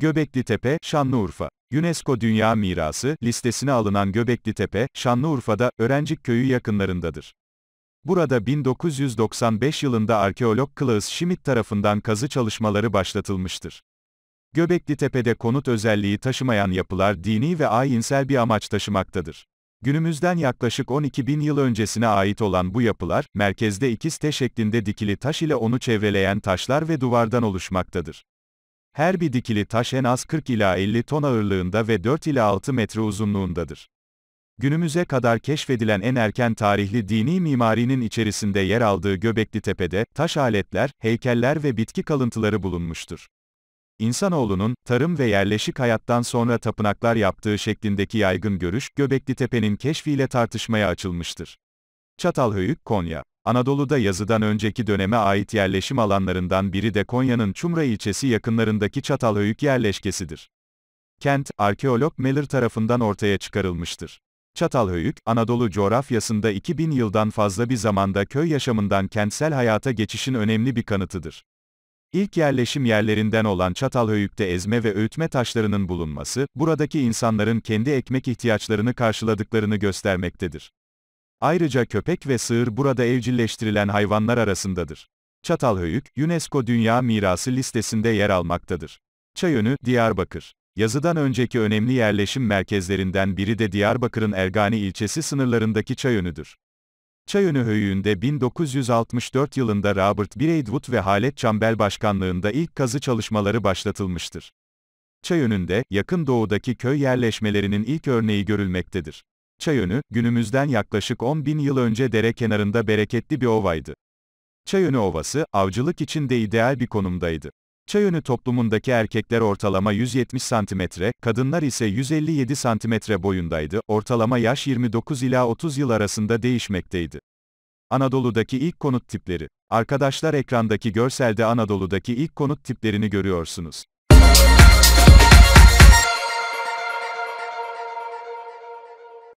Göbekli Tepe, Şanlıurfa. UNESCO Dünya Mirası listesine alınan Göbekli Tepe, Şanlıurfa'da Örencik Köyü yakınlarındadır. Burada 1995 yılında arkeolog Klaus Schmidt tarafından kazı çalışmaları başlatılmıştır. Göbekli Tepe'de konut özelliği taşımayan yapılar dini ve ayinsel bir amaç taşımaktadır. Günümüzden yaklaşık 12 bin yıl öncesine ait olan bu yapılar, merkezde ikiz T şeklinde dikili taş ile onu çevreleyen taşlar ve duvardan oluşmaktadır. Her bir dikili taş en az 40 ila 50 ton ağırlığında ve 4 ila 6 metre uzunluğundadır. Günümüze kadar keşfedilen en erken tarihli dini mimarinin içerisinde yer aldığı Göbekli Tepe'de taş aletler, heykeller ve bitki kalıntıları bulunmuştur. İnsanoğlunun tarım ve yerleşik hayattan sonra tapınaklar yaptığı şeklindeki yaygın görüş Göbekli Tepe'nin keşfiyle tartışmaya açılmıştır. Çatalhöyük, Konya Anadolu'da yazıdan önceki döneme ait yerleşim alanlarından biri de Konya'nın Çumra ilçesi yakınlarındaki Çatalhöyük yerleşkesidir. Kent, arkeolog Meller tarafından ortaya çıkarılmıştır. Çatalhöyük, Anadolu coğrafyasında 2000 yıldan fazla bir zamanda köy yaşamından kentsel hayata geçişin önemli bir kanıtıdır. İlk yerleşim yerlerinden olan Çatalhöyük'te ezme ve öğütme taşlarının bulunması, buradaki insanların kendi ekmek ihtiyaçlarını karşıladıklarını göstermektedir. Ayrıca köpek ve sığır burada evcilleştirilen hayvanlar arasındadır. Çatalhöyük, UNESCO Dünya Mirası listesinde yer almaktadır. Çayönü, Diyarbakır. Yazıdan önceki önemli yerleşim merkezlerinden biri de Diyarbakır'ın Ergani ilçesi sınırlarındaki Çayönü'dür. Çayönü Höyüğü'nde 1964 yılında Robert Braidwood ve Halet Çambel başkanlığında ilk kazı çalışmaları başlatılmıştır. Çayönü'nde, yakın doğudaki köy yerleşmelerinin ilk örneği görülmektedir. Çayönü, günümüzden yaklaşık 10 bin yıl önce dere kenarında bereketli bir ovaydı. Çayönü Ovası, avcılık için de ideal bir konumdaydı. Çayönü toplumundaki erkekler ortalama 170 santimetre, kadınlar ise 157 santimetre boyundaydı, ortalama yaş 29 ila 30 yıl arasında değişmekteydi. Anadolu'daki ilk konut tipleri. Arkadaşlar ekrandaki görselde Anadolu'daki ilk konut tiplerini görüyorsunuz.